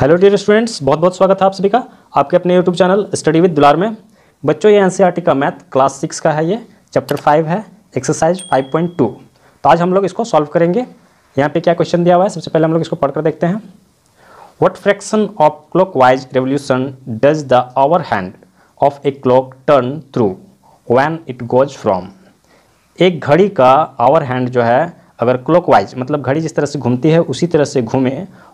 hello dear students बहुत बहुत स्वागत है आप सभी का आपके अपने यूट्यूब चैनल स्टडी विद दुलार में बच्चों ये एनसीईआरटी e का मैथ क्लास सिक्स का है ये चैप्टर फाइव है एक्सरसाइज फाइव पॉइंट टू तो आज हम लोग इसको सॉल्व करेंगे यहाँ पे क्या क्वेश्चन दिया हुआ है सबसे पहले हम लोग इसको पढ़कर देखते हैं what fraction of clockwise revolution does the hour hand of a clock turn through when it goes from एक घड़ी का आवर हैंड जो है अगर क्लॉक वाइज मतलब घड़ी जिस तरह से घूमती है उसी तरह से घूमे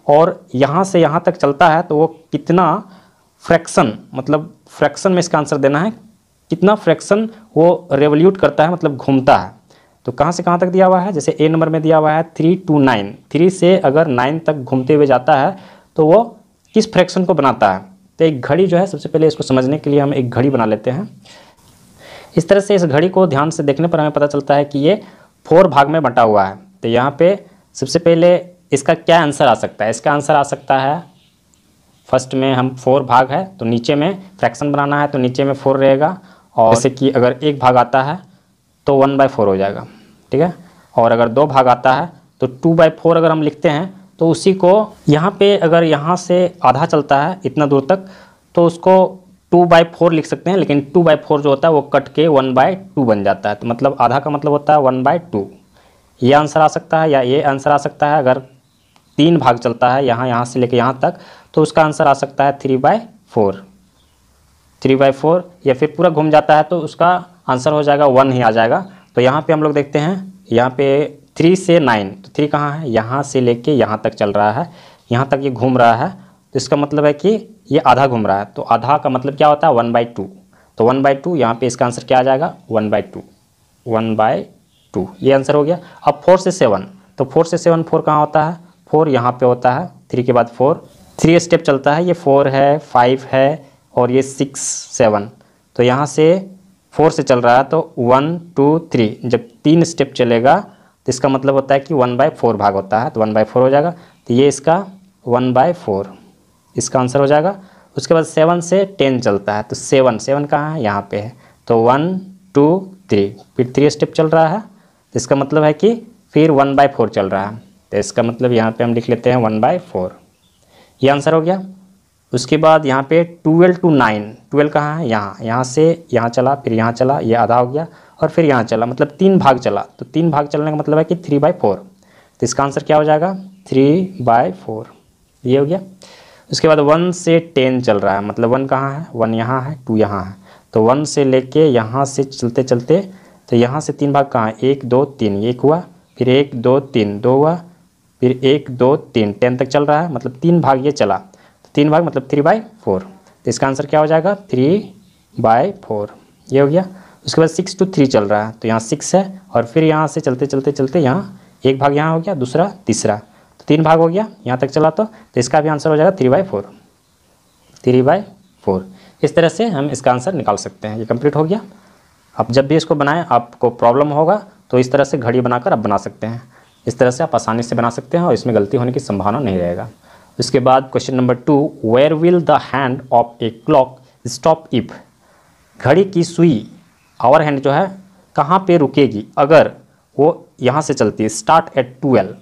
और यहाँ से यहाँ तक चलता है तो वो कितना फ्रैक्शन मतलब फ्रैक्शन में इसका आंसर देना है कितना फ्रैक्शन वो रेवोल्यूट करता है मतलब घूमता है तो कहाँ से कहाँ तक दिया हुआ है जैसे ए नंबर में दिया हुआ है थ्री टू नाइन थ्री से अगर नाइन तक घूमते हुए जाता है तो वो किस फ्रैक्शन को बनाता है तो एक घड़ी जो है सबसे पहले इसको समझने के लिए हम एक घड़ी बना लेते हैं इस तरह से इस घड़ी को ध्यान से देखने पर हमें पता चलता है कि ये फोर भाग में बंटा हुआ है तो यहाँ पर सबसे पहले इसका क्या आंसर आ सकता है इसका आंसर आ सकता है फर्स्ट में हम फोर भाग है तो नीचे में फ्रैक्शन बनाना है तो नीचे में फोर रहेगा और जैसे कि अगर एक भाग आता है तो वन बाय फोर हो जाएगा ठीक है और अगर दो भाग आता है तो टू बाई फोर अगर हम लिखते हैं तो उसी को यहाँ पे अगर यहाँ से आधा चलता है इतना दूर तक तो उसको टू बाई फोर लिख सकते हैं लेकिन टू बाई फोर जो होता है वो कट के वन बाय टू बन जाता है तो मतलब आधा का मतलब होता है वन बाय टू ये आंसर आ सकता है या ये आंसर आ सकता है अगर तीन भाग चलता है यहाँ यहाँ से लेकर यहाँ तक तो उसका आंसर आ सकता है three by four three by four या फिर पूरा घूम जाता है तो उसका आंसर हो जाएगा वन ही आ जाएगा तो यहाँ पे हम लोग देखते हैं यहाँ पे थ्री से नाइन तो थ्री कहाँ है यहाँ से कर यहाँ तक चल रहा है यहाँ तक ये घूम रहा है तो इसका मतलब है कि ये आधा घूम रहा है तो आधा का मतलब क्या होता है वन बाई टू तो वन बाई टू यहाँ पर इसका आंसर क्या आ जाएगा one by two one by two ये आंसर हो गया अब फोर से सेवन तो फोर से सेवन फोर कहाँ होता है फोर यहाँ पे होता है थ्री के बाद फोर थ्री स्टेप चलता है ये फोर है फाइव है और ये सिक्स सेवन तो यहाँ से फोर से चल रहा है तो वन टू थ्री जब तीन स्टेप चलेगा तो इसका मतलब होता है कि वन बाय फोर भाग होता है तो वन बाय फोर हो जाएगा तो ये इसका वन बाय फोर इसका आंसर हो जाएगा उसके बाद सेवन से टेन चलता है तो सेवन सेवन कहाँ है यहाँ पे है तो वन टू थ्री फिर थ्री स्टेप चल रहा है तो इसका मतलब है कि फिर वन बाय फोर चल रहा है तो इसका मतलब यहाँ पे हम लिख लेते हैं वन बाय फोर ये आंसर हो गया उसके बाद यहाँ पे ट्वेल्व टू नाइन ट्वेल्व कहाँ है यहाँ यहाँ से यहाँ चला फिर यहाँ चला ये यह आधा हो गया और फिर यहाँ चला मतलब तीन भाग चला तो तीन भाग चलने का मतलब है कि थ्री बाई फोर तो इसका आंसर क्या हो जाएगा थ्री बाय फोर ये हो गया उसके बाद वन से टेन चल रहा है मतलब वन कहाँ है वन यहाँ है टू यहाँ है तो वन से लेके यहाँ से चलते चलते तो यहाँ से तीन भाग कहाँ है एक दो तीन एक हुआ फिर एक दो तीन दो हुआ फिर एक दो तीन टेन तक चल रहा है मतलब तीन भाग ये चला तो तीन भाग मतलब थ्री बाई फोर तो इसका आंसर क्या हो जाएगा थ्री बाय फोर ये हो गया उसके बाद सिक्स टू थ्री चल रहा है तो यहाँ सिक्स है और फिर यहाँ से चलते चलते चलते यहाँ एक भाग यहाँ हो गया दूसरा तीसरा तो तीन भाग हो गया यहाँ तक चला तो, तो इसका भी आंसर हो जाएगा three by four three by four इस तरह से हम इसका आंसर निकाल सकते हैं ये कंप्लीट हो गया आप जब भी इसको बनाएं आपको प्रॉब्लम होगा तो इस तरह से घड़ी बनाकर आप बना सकते हैं इस तरह से आप आसानी से बना सकते हैं और इसमें गलती होने की संभावना नहीं रहेगा इसके बाद question number two where will the hand of a clock stop if घड़ी की सुई आवर हैंड जो है कहाँ पे रुकेगी अगर वो यहाँ से चलती है स्टार्ट एट ट्वेल्व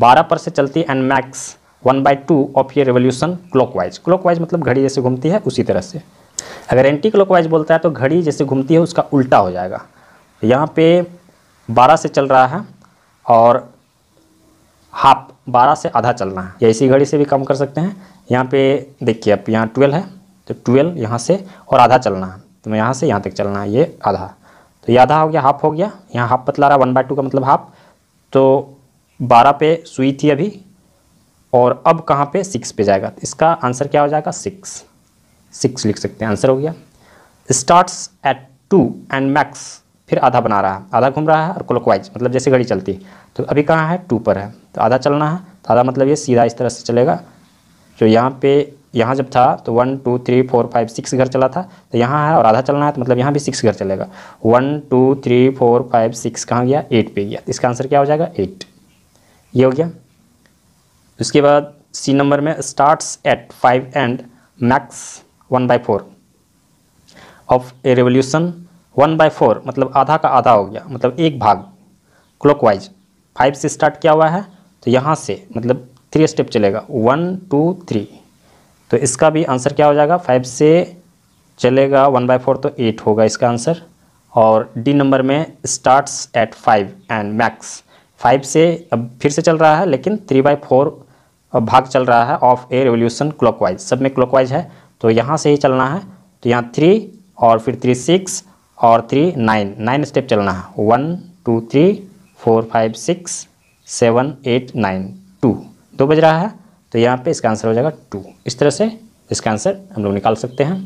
बारह पर से चलती है and makes one by two of ये रेवोल्यूशन क्लॉकवाइज क्लॉकवाइज मतलब घड़ी जैसे घूमती है उसी तरह से अगर एंटी क्लॉकवाइज बोलता है तो घड़ी जैसे घूमती है उसका उल्टा हो जाएगा यहाँ पे बारह से चल रहा है और हाफ बारह से आधा चलना है या इसी घड़ी से भी कम कर सकते हैं यहाँ पे देखिए अब यहाँ ट्वेल्व है तो ट्वेल्व यहाँ से और आधा चलना है तो मैं यहाँ से यहाँ तक चलना है ये आधा तो ये आधा हो गया हाफ हो गया यहाँ हाफ बतला रहा वन बाय टू का मतलब हाफ तो बारह पे सुई थी अभी और अब कहाँ पे सिक्स पे जाएगा तो इसका आंसर क्या हो जाएगा सिक्स सिक्स लिख सकते हैं आंसर हो गया starts at two and makes फिर आधा बना रहा है आधा घूम रहा है और क्लॉकवाइज मतलब जैसे घड़ी चलती तो अभी कहाँ है टू पर है तो आधा चलना है तो आधा मतलब ये सीधा इस तरह से चलेगा जो तो यहाँ पे यहाँ जब था तो one two three four five six घर चला था तो यहाँ है और आधा चलना है तो मतलब यहाँ भी सिक्स घर चलेगा one two three four five six कहाँ गया एट पे गया इसका आंसर क्या हो जाएगा एट ये हो गया उसके बाद सी नंबर में starts at five and makes one by four of a revolution one by four मतलब आधा का आधा हो गया मतलब एक भाग क्लॉकवाइज फाइव से स्टार्ट किया हुआ है तो यहाँ से मतलब थ्री स्टेप चलेगा वन टू थ्री तो इसका भी आंसर क्या हो जाएगा फाइव से चलेगा वन बाय फोर तो एट होगा इसका आंसर और डी नंबर में starts at five and makes five से अब फिर से चल रहा है लेकिन थ्री बाई फोर भाग चल रहा है ऑफ ए रेवोल्यूशन क्लॉकवाइज सब में क्लॉकवाइज है तो यहाँ से ही चलना है तो यहाँ थ्री और फिर थ्री सिक्स और थ्री नाइन नाइन स्टेप चलना है one two three four five six seven eight nine two दो बज रहा है तो यहाँ पे इसका आंसर हो जाएगा टू इस तरह से इसका आंसर हम लोग निकाल सकते हैं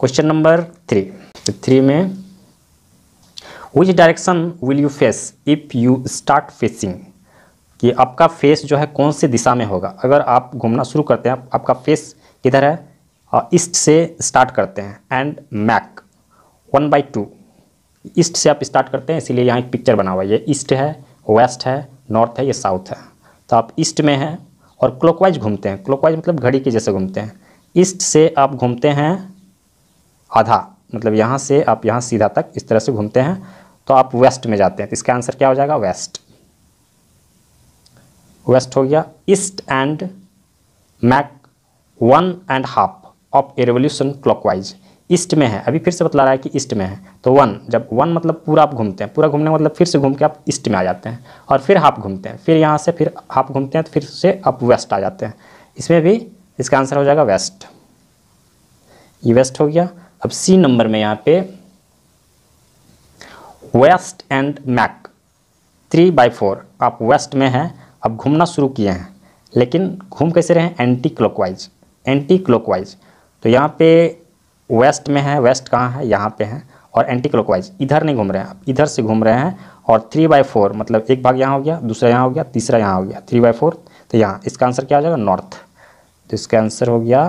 क्वेश्चन नंबर थ्री थ्री में which direction will you face if you start facing कि आपका फेस जो है कौन से दिशा में होगा अगर आप घूमना शुरू करते हैं आपका फेस किधर है ईस्ट से स्टार्ट करते हैं and make one by two east से आप स्टार्ट करते हैं इसीलिए यहाँ एक पिक्चर बना हुआ है ये ईस्ट है वेस्ट है नॉर्थ है ये साउथ है तो आप ईस्ट में हैं और क्लॉकवाइज घूमते हैं क्लॉकवाइज मतलब घड़ी के जैसे घूमते हैं ईस्ट से आप घूमते हैं आधा मतलब यहाँ से आप यहाँ सीधा तक इस तरह से घूमते हैं तो आप वेस्ट में जाते हैं तो इसका आंसर क्या हो जाएगा वेस्ट वेस्ट हो गया east and make one and half of a revolution clockwise east में है अभी फिर से बतला रहा है कि ईस्ट में है तो वन जब वन मतलब पूरा आप घूमते हैं पूरा घूमने मतलब फिर से घूम के आप ईस्ट में आ जाते हैं और फिर हाफ घूमते हैं फिर यहाँ से फिर हाफ घूमते हैं तो फिर से आप वेस्ट आ जाते हैं इसमें भी इसका आंसर हो जाएगा वेस्ट ये वेस्ट हो गया अब सी नंबर में यहाँ पे west and make three by four आप वेस्ट में हैं अब घूमना शुरू किए हैं लेकिन घूम कैसे रहे हैं एंटी क्लॉकवाइज एंटी क्लॉकवाइज तो यहाँ पे वेस्ट में है वेस्ट कहाँ है यहाँ पे है और एंटी क्लॉकवाइज इधर नहीं घूम रहे हैं आप इधर से घूम रहे हैं और थ्री बाई फोर मतलब एक भाग यहाँ हो गया दूसरा यहाँ हो गया तीसरा यहाँ हो गया थ्री बाई फोर तो यहाँ इसका आंसर क्या हो जाएगा नॉर्थ तो इसका आंसर हो गया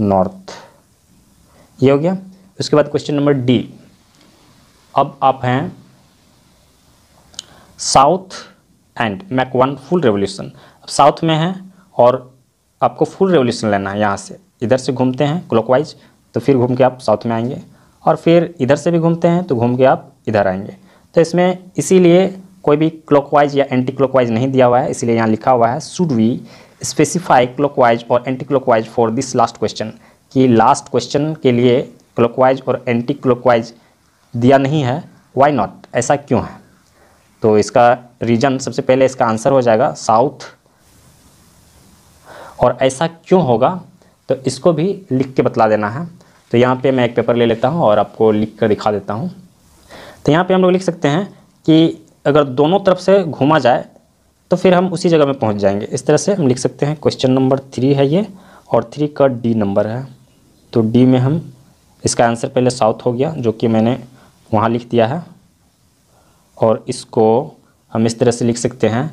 नॉर्थ ये हो गया उसके बाद क्वेश्चन नंबर डी अब आप हैं south and make one full revolution south में है और आपको फुल रेवोल्यूशन लेना है यहाँ से इधर से घूमते हैं क्लॉकवाइज तो फिर घूम के आप साउथ में आएंगे और फिर इधर से भी घूमते हैं तो घूम के आप इधर आएंगे तो इसमें इसीलिए कोई भी क्लॉकवाइज या एंटी क्लॉकवाइज नहीं दिया हुआ है इसलिए यहाँ लिखा हुआ है शुड वी स्पेसिफाई क्लॉकवाइज और anticlockwise for this last question कि लास्ट क्वेश्चन के लिए क्लॉकवाइज और एंटी क्लॉकवाइज दिया नहीं है वाई नॉट ऐसा क्यों है तो इसका रीजन सबसे पहले इसका आंसर हो जाएगा साउथ और ऐसा क्यों होगा तो इसको भी लिख के बतला देना है तो यहाँ पे मैं एक पेपर ले लेता हूँ और आपको लिख कर दिखा देता हूँ तो यहाँ पे हम लोग लिख सकते हैं कि अगर दोनों तरफ से घूमा जाए तो फिर हम उसी जगह में पहुँच जाएंगे इस तरह से हम लिख सकते हैं क्वेश्चन नंबर थ्री है ये और थ्री का डी नंबर है तो डी में हम इसका आंसर पहले साउथ हो गया जो कि मैंने वहाँ लिख दिया है और इसको हम इस तरह से लिख सकते हैं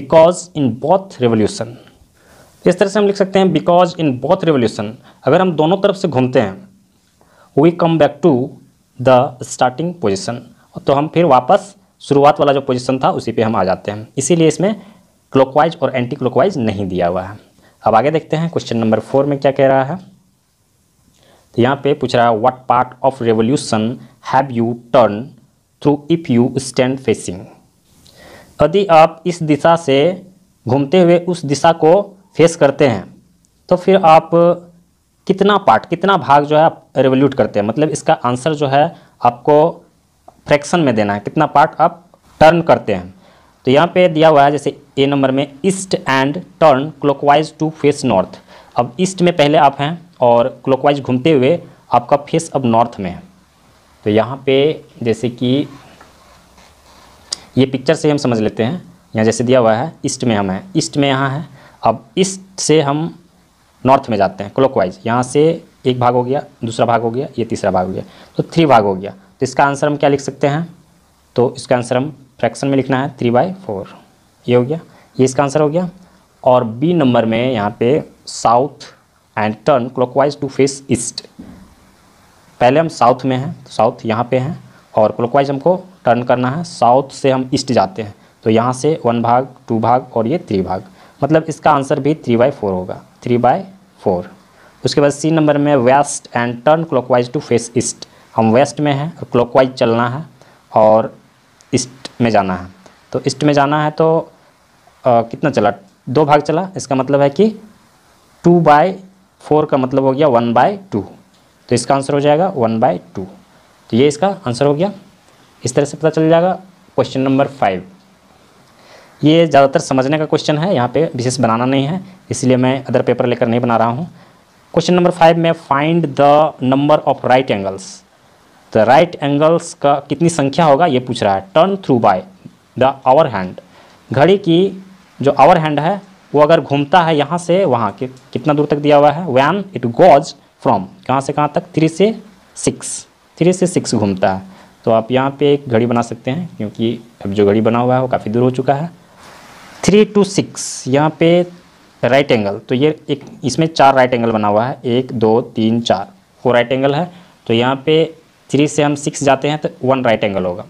बिकॉज इन बॉथ रेवोल्यूशन इस तरह से हम लिख सकते हैं बिकॉज इन बॉथ रेवोल्यूशन अगर हम दोनों तरफ से घूमते हैं we come back to the starting position तो हम फिर वापस शुरुआत वाला जो पोजिशन था उसी पे हम आ जाते हैं इसीलिए इसमें क्लॉकवाइज और एंटी क्लॉकवाइज नहीं दिया हुआ है अब आगे देखते हैं क्वेश्चन नंबर फोर में क्या कह रहा है तो यहाँ पे पूछ रहा है what part of revolution have you turn through if you stand facing यदि आप इस दिशा से घूमते हुए उस दिशा को फेस करते हैं तो फिर आप कितना पार्ट कितना भाग जो है आप रेवोल्यूट करते हैं मतलब इसका आंसर जो है आपको फ्रैक्शन में देना है कितना पार्ट आप टर्न करते हैं तो यहाँ पे दिया हुआ है जैसे ए नंबर में east and turn clockwise to face north अब ईस्ट में पहले आप हैं और क्लॉकवाइज घूमते हुए आपका फेस अब नॉर्थ में है तो यहाँ पे जैसे कि ये पिक्चर से हम समझ लेते हैं यहाँ जैसे दिया हुआ है ईस्ट में हम हैं ईस्ट में यहाँ है अब ईस्ट से हम नॉर्थ में जाते हैं क्लॉकवाइज यहाँ से एक भाग हो गया दूसरा भाग हो गया ये तीसरा भाग हो गया तो थ्री भाग हो गया तो इसका आंसर हम क्या लिख सकते हैं तो इसका आंसर हम फ्रैक्शन में लिखना है थ्री बाई फोर ये हो गया ये इसका आंसर हो गया और बी नंबर में यहाँ पे south and turn clockwise to face east पहले हम साउथ में हैं तो साउथ यहाँ पे हैं और क्लॉकवाइज हमको टर्न करना है साउथ से हम ईस्ट जाते हैं तो यहाँ से वन भाग टू भाग और ये थ्री भाग मतलब इसका आंसर भी थ्री बाई फोर होगा थ्री बाय फोर उसके बाद सी नंबर में west and turn clockwise to face east हम वेस्ट में हैं और क्लॉकवाइज चलना है और ईस्ट में जाना है तो ईस्ट में जाना है तो आ, कितना चला दो भाग चला इसका मतलब है कि टू बाय फोर का मतलब हो गया वन बाय टू तो इसका आंसर हो जाएगा वन बाय टू तो ये इसका आंसर हो गया इस तरह से पता चल जाएगा क्वेश्चन नंबर फाइव ये ज़्यादातर समझने का क्वेश्चन है यहाँ पे विशेष बनाना नहीं है इसलिए मैं अदर पेपर लेकर नहीं बना रहा हूँ क्वेश्चन नंबर फाइव में find the number of right angles the right angles का कितनी संख्या होगा ये पूछ रहा है turn through by the hour hand घड़ी की जो आवर हैंड है वो अगर घूमता है यहाँ से वहाँ कि, कितना दूर तक दिया हुआ है वैन इट गोज फ्रॉम कहाँ से कहाँ तक थ्री से सिक्स थ्री से सिक्स घूमता है तो आप यहाँ पे एक घड़ी बना सकते हैं क्योंकि अब जो घड़ी बना हुआ है वो काफ़ी दूर हो चुका है थ्री टू सिक्स यहाँ पे राइट एंगल तो ये एक इसमें चार राइट एंगल बना हुआ है एक दो तीन चार फोर राइट एंगल है तो यहाँ पे थ्री से हम सिक्स जाते हैं तो वन राइट एंगल होगा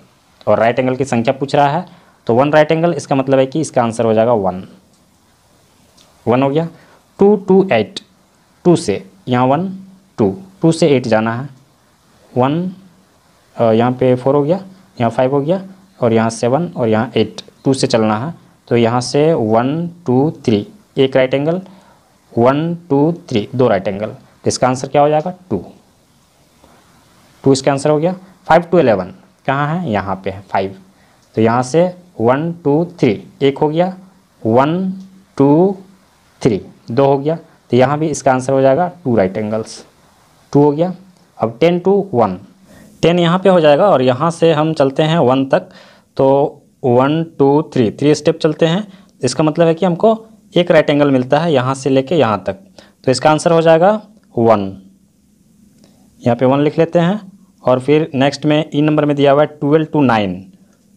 और राइट एंगल की संख्या पूछ रहा है तो वन राइट एंगल इसका मतलब है कि इसका आंसर हो जाएगा वन वन हो गया टू टू एट टू से यहाँ वन टू टू से एट जाना है वन यहाँ पे फोर हो गया यहाँ फाइव हो गया और यहाँ सेवन और यहाँ एट टू से चलना है तो यहाँ से वन टू थ्री एक right angle one two three दो राइट एंगल तो इसका आंसर क्या हो जाएगा टू टू इसका आंसर हो गया फाइव टू एलेवन कहाँ है यहाँ पे है फाइव तो यहाँ से वन टू थ्री एक हो गया वन टू थ्री दो हो गया तो यहाँ भी इसका आंसर हो जाएगा टू राइट एंगल्स टू हो गया अब टेन टू वन टेन यहाँ पे हो जाएगा और यहाँ से हम चलते हैं वन तक तो one two three three step चलते हैं तो इसका मतलब है कि हमको एक राइट एंगल मिलता है यहाँ से लेके यहाँ तक तो इसका आंसर हो जाएगा वन यहाँ पे वन लिख लेते हैं और फिर नेक्स्ट में ई e नंबर में दिया हुआ है twelve two nine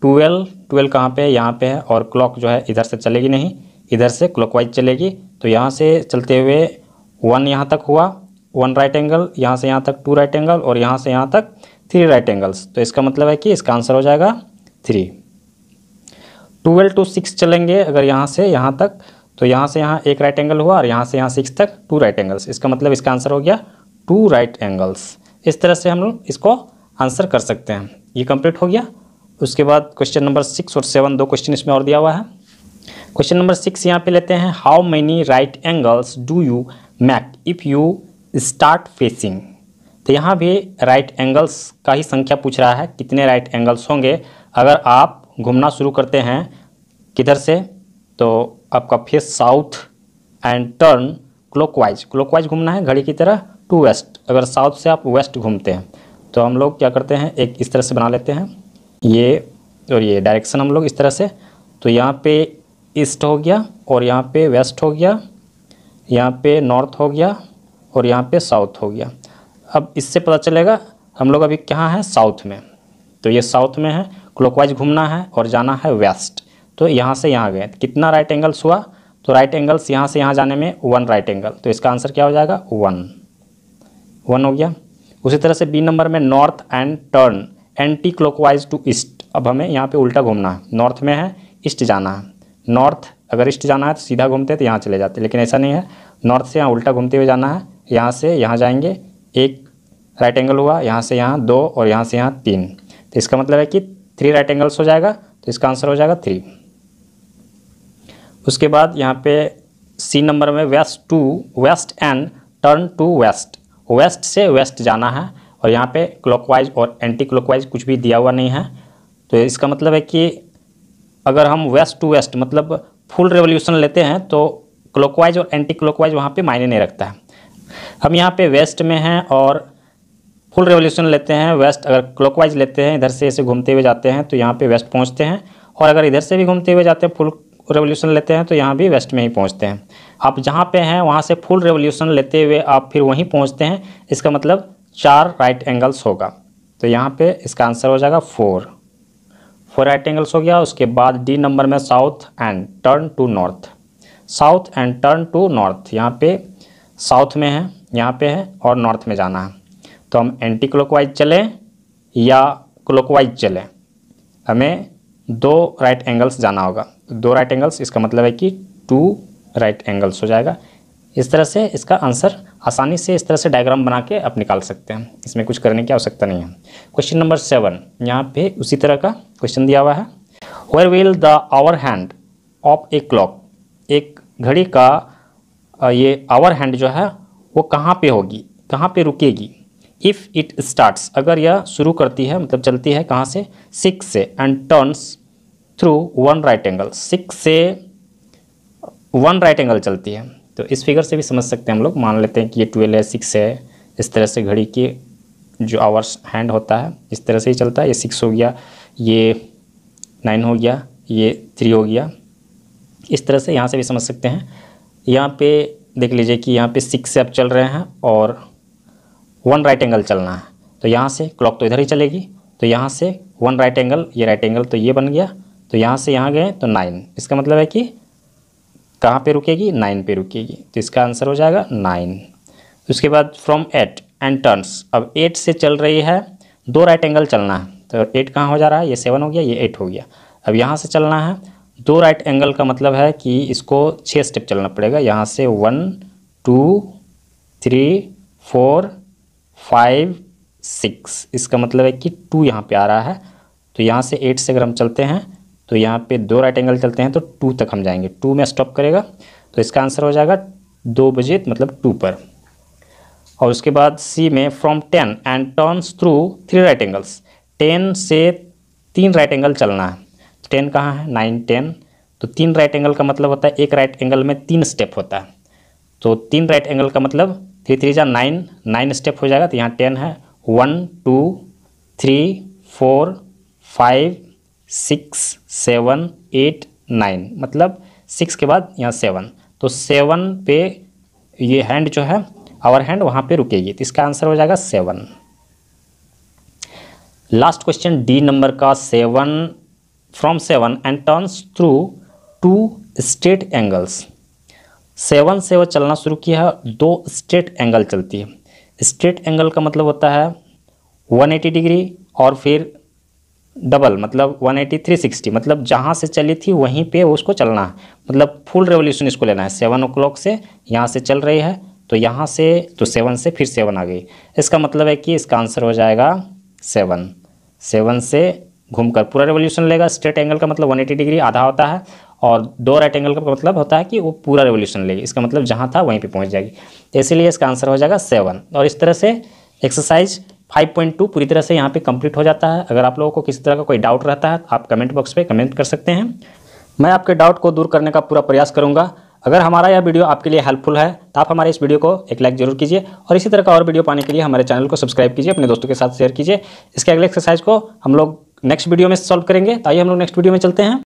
twelve twelve कहाँ पे है यहाँ पे है और क्लॉक जो है इधर से चलेगी नहीं इधर से क्लॉक चलेगी तो यहाँ से चलते हुए वन यहाँ तक हुआ वन राइट एंगल यहाँ से यहाँ तक टू राइट एंगल और यहाँ से यहाँ तक थ्री राइट एंगल्स तो इसका मतलब है कि इसका आंसर हो जाएगा थ्री ट्वेल्व टू सिक्स चलेंगे अगर यहाँ से यहाँ तक तो यहाँ से यहाँ एक राइट एंगल हुआ और यहाँ से यहाँ सिक्स तक टू राइट एंगल्स इसका मतलब इसका आंसर हो गया टू राइट एंगल्स इस तरह से हम लोग इसको आंसर कर सकते हैं ये कंप्लीट हो गया उसके बाद क्वेश्चन नंबर सिक्स और सेवन दो क्वेश्चन इसमें और दिया हुआ है क्वेश्चन नंबर सिक्स यहाँ पे लेते हैं how many right angles do you make if you start facing तो यहाँ भी राइट एंगल्स का ही संख्या पूछ रहा है कितने राइट एंगल्स होंगे अगर आप घूमना शुरू करते हैं किधर से तो आपका face south and turn clockwise clockwise घूमना है घड़ी की तरह टू वेस्ट अगर साउथ से आप वेस्ट घूमते हैं तो हम लोग क्या करते हैं एक इस तरह से बना लेते हैं ये और ये डायरेक्शन हम लोग इस तरह से तो यहाँ पे ईस्ट हो गया और यहाँ पे वेस्ट हो गया यहाँ पे नॉर्थ हो गया और यहाँ पे साउथ हो गया अब इससे पता चलेगा हम लोग अभी कहाँ हैं साउथ में तो ये साउथ में है क्लॉकवाइज घूमना है और जाना है वेस्ट तो यहाँ से यहाँ गए कितना राइट एंगल्स हुआ तो राइट एंगल्स यहाँ से यहाँ जाने में वन राइट एंगल तो इसका आंसर क्या हो जाएगा वन वन हो गया उसी तरह से बी नंबर में north and turn anticlockwise to east अब हमें यहाँ पे उल्टा घूमना है नॉर्थ में है ईस्ट जाना है नॉर्थ अगर ईस्ट जाना है तो सीधा घूमते हैं तो यहाँ चले जाते लेकिन ऐसा नहीं है नॉर्थ से यहाँ उल्टा घूमते हुए जाना है यहाँ से यहाँ जाएंगे एक राइट एंगल हुआ यहाँ से यहाँ दो और यहाँ से यहाँ तीन तो इसका मतलब है कि थ्री राइट एंगल्स हो जाएगा तो इसका आंसर हो जाएगा थ्री उसके बाद यहाँ पे सी नंबर में west to west and turn to west west से वेस्ट जाना है और यहाँ पे क्लॉकवाइज और एंटी क्लॉकवाइज कुछ भी दिया हुआ नहीं है तो इसका मतलब है कि अगर हम वेस्ट टू वेस्ट मतलब फुल रेवोल्यूशन लेते हैं तो क्लॉकवाइज और एंटी क्लॉकवाइज वहाँ पे मायने नहीं रखता है हम यहाँ पे वेस्ट में हैं और फुल रेवोल्यूशन लेते हैं वेस्ट अगर क्लॉकवाइज लेते हैं इधर से ऐसे घूमते हुए जाते हैं तो यहाँ पे वेस्ट पहुँचते हैं और अगर इधर से भी घूमते हुए जाते हैं फुल रेवोल्यूशन लेते हैं तो यहाँ भी वेस्ट में ही पहुँचते हैं आप जहाँ पे हैं वहाँ से फुल रेवोल्यूशन लेते हुए आप फिर वहीं पहुँचते हैं इसका मतलब चार राइट एंगल्स होगा तो यहाँ पर इसका आंसर हो जाएगा फोर फोर राइट एंगल्स हो गया उसके बाद डी नंबर में south and turn to north south and turn to north यहाँ पर साउथ में है यहाँ पर है और नॉर्थ में जाना है तो हम एंटी क्लॉकवाइज चलें या क्लॉकवाइज चलें हमें दो राइट एंगल्स जाना होगा दो राइट एंगल्स इसका मतलब है कि टू राइट एंगल्स हो जाएगा इस तरह से इसका आंसर आसानी से इस तरह से डायग्राम बना के आप निकाल सकते हैं इसमें कुछ करने की आवश्यकता नहीं है क्वेश्चन नंबर सेवन यहाँ पे उसी तरह का क्वेश्चन दिया हुआ है where will the hour hand of a clock एक घड़ी का ये आवर हैंड जो है वो कहाँ पे होगी कहाँ पे रुकेगी इफ़ इट स्टार्ट्स अगर यह शुरू करती है मतलब चलती है कहाँ से सिक्स से and turns through one right angle six से वन राइट एंगल चलती है तो इस फिगर से भी समझ सकते हैं हम लोग मान लेते हैं कि ये ट्वेल्व है सिक्स है इस तरह से घड़ी की जो आवर्स हैंड होता है इस तरह से ही चलता है ये सिक्स हो गया ये नाइन हो गया ये थ्री हो गया इस तरह से यहाँ से भी समझ सकते हैं यहाँ पे देख लीजिए कि यहाँ पे सिक्स से अब चल रहे हैं और वन राइट एंगल चलना है तो यहाँ से क्लॉक तो इधर ही चलेगी तो यहाँ से वन राइट एंगल ये राइट एंगल तो ये बन गया तो यहाँ से यहाँ गए तो नाइन इसका मतलब है कि कहाँ पे रुकेगी नाइन पे रुकेगी तो इसका आंसर हो जाएगा नाइन तो उसके बाद फ्रॉम एट एंड टर्न्स अब एट से चल रही है दो राइट एंगल चलना है तो एट कहाँ हो जा रहा है ये सेवन हो गया ये एट हो गया अब यहाँ से चलना है दो राइट एंगल का मतलब है कि इसको छः स्टेप चलना पड़ेगा यहाँ से one two three four five six इसका मतलब है कि टू यहाँ पे आ रहा है तो यहाँ से एट से अगर हम चलते हैं तो यहाँ पे दो राइट एंगल चलते हैं तो टू तक हम जाएंगे टू में स्टॉप करेगा तो इसका आंसर हो जाएगा दो बजे मतलब टू पर और उसके बाद सी में from ten and turns through three right angles ten से तीन राइट एंगल चलना है टेन तो कहाँ है नाइन टेन तो तीन राइट एंगल का मतलब होता है एक राइट एंगल में तीन स्टेप होता है तो तीन राइट एंगल का मतलब थ्री थ्री जहाँ नाइन नाइन स्टेप हो जाएगा तो यहाँ टेन है one two three four five six seven eight nine मतलब सिक्स के बाद यहाँ सेवन तो सेवन पे ये हैंड जो है आवर हैंड वहाँ पे रुकेगी तो इसका आंसर हो जाएगा seven last question D number का seven from seven and turns through two straight angles seven से वो चलना शुरू किया है दो स्ट्रेट एंगल चलती है स्ट्रेट एंगल का मतलब होता है 180 डिग्री और फिर डबल मतलब 180 360 मतलब जहाँ से चली थी वहीं पे उसको चलना है मतलब फुल रेवोल्यूशन इसको लेना है सेवन ओ से यहाँ से चल रही है तो यहाँ से तो सेवन से फिर सेवन आ गई इसका मतलब है कि इसका आंसर हो जाएगा सेवन सेवन से घूमकर पूरा रेवोल्यूशन लेगा स्ट्रेट एंगल का मतलब 180 डिग्री आधा होता है और दो राइट एंगल का मतलब होता है कि वो पूरा रेवोल्यूशन लेगी इसका मतलब जहाँ था वहीं पर पहुँच जाएगी तो इसीलिए इसका आंसर हो जाएगा सेवन और इस तरह से एक्सरसाइज 5.2 पूरी तरह से यहाँ पे कंप्लीट हो जाता है अगर आप लोगों को किसी तरह का कोई डाउट रहता है आप कमेंट बॉक्स पे कमेंट कर सकते हैं मैं आपके डाउट को दूर करने का पूरा प्रयास करूँगा अगर हमारा यह वीडियो आपके लिए हेल्पफुल है तो आप हमारे इस वीडियो को एक लाइक जरूर कीजिए और इसी तरह का और वीडियो पाने के लिए हमारे चैनल को सब्सक्राइब कीजिए अपने दोस्तों के साथ शेयर कीजिए इसके अगले एक्सरसाइज को हम लोग नेक्स्ट वीडियो में सॉल्व करेंगे तो आइए हम लोग नेक्स्ट वीडियो में चलते हैं